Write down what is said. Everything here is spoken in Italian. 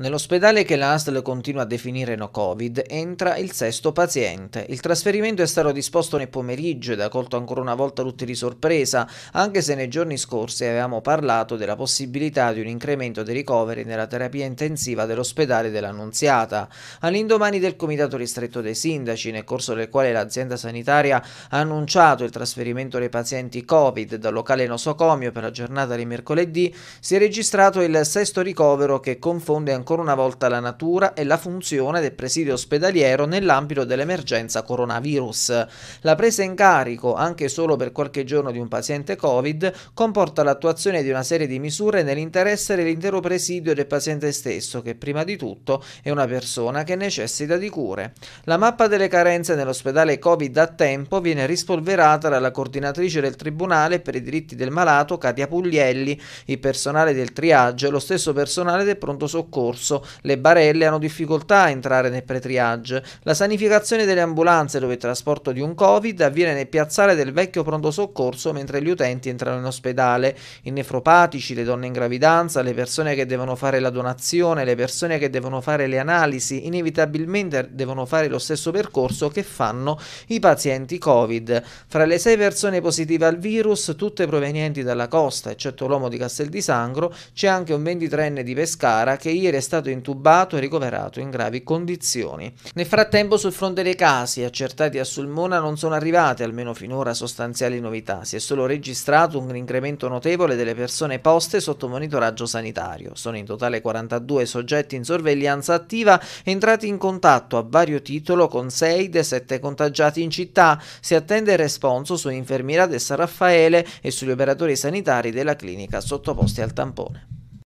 Nell'ospedale che la l'ASL continua a definire no Covid entra il sesto paziente. Il trasferimento è stato disposto nel pomeriggio ed ha colto ancora una volta tutti di sorpresa, anche se nei giorni scorsi avevamo parlato della possibilità di un incremento dei ricoveri nella terapia intensiva dell'ospedale dell'Annunziata. All'indomani del comitato ristretto dei sindaci, nel corso del quale l'azienda sanitaria ha annunciato il trasferimento dei pazienti Covid dal locale nosocomio per la giornata di mercoledì, si è registrato il sesto ricovero che confonde ancora ancora una volta la natura e la funzione del presidio ospedaliero nell'ambito dell'emergenza coronavirus. La presa in carico, anche solo per qualche giorno, di un paziente Covid comporta l'attuazione di una serie di misure nell'interesse dell'intero presidio del paziente stesso, che prima di tutto è una persona che necessita di cure. La mappa delle carenze nell'ospedale Covid a tempo viene rispolverata dalla coordinatrice del Tribunale per i diritti del malato Katia Puglielli, il personale del triage e lo stesso personale del pronto soccorso soccorso, le barelle hanno difficoltà a entrare nel pre-triage, la sanificazione delle ambulanze dove il trasporto di un Covid avviene nel piazzale del vecchio pronto soccorso mentre gli utenti entrano in ospedale, i nefropatici, le donne in gravidanza, le persone che devono fare la donazione, le persone che devono fare le analisi, inevitabilmente devono fare lo stesso percorso che fanno i pazienti Covid. Fra le sei persone positive al virus, tutte provenienti dalla costa, eccetto l'uomo di Castel di Sangro, c'è anche un 23enne di Pescara che ieri è è stato intubato e ricoverato in gravi condizioni. Nel frattempo sul fronte dei casi accertati a Sulmona non sono arrivate, almeno finora, sostanziali novità, si è solo registrato un incremento notevole delle persone poste sotto monitoraggio sanitario. Sono in totale 42 soggetti in sorveglianza attiva entrati in contatto a vario titolo con 6 dei 7 contagiati in città. Si attende il responso su infermiera del San Raffaele e sugli operatori sanitari della clinica sottoposti al tampone.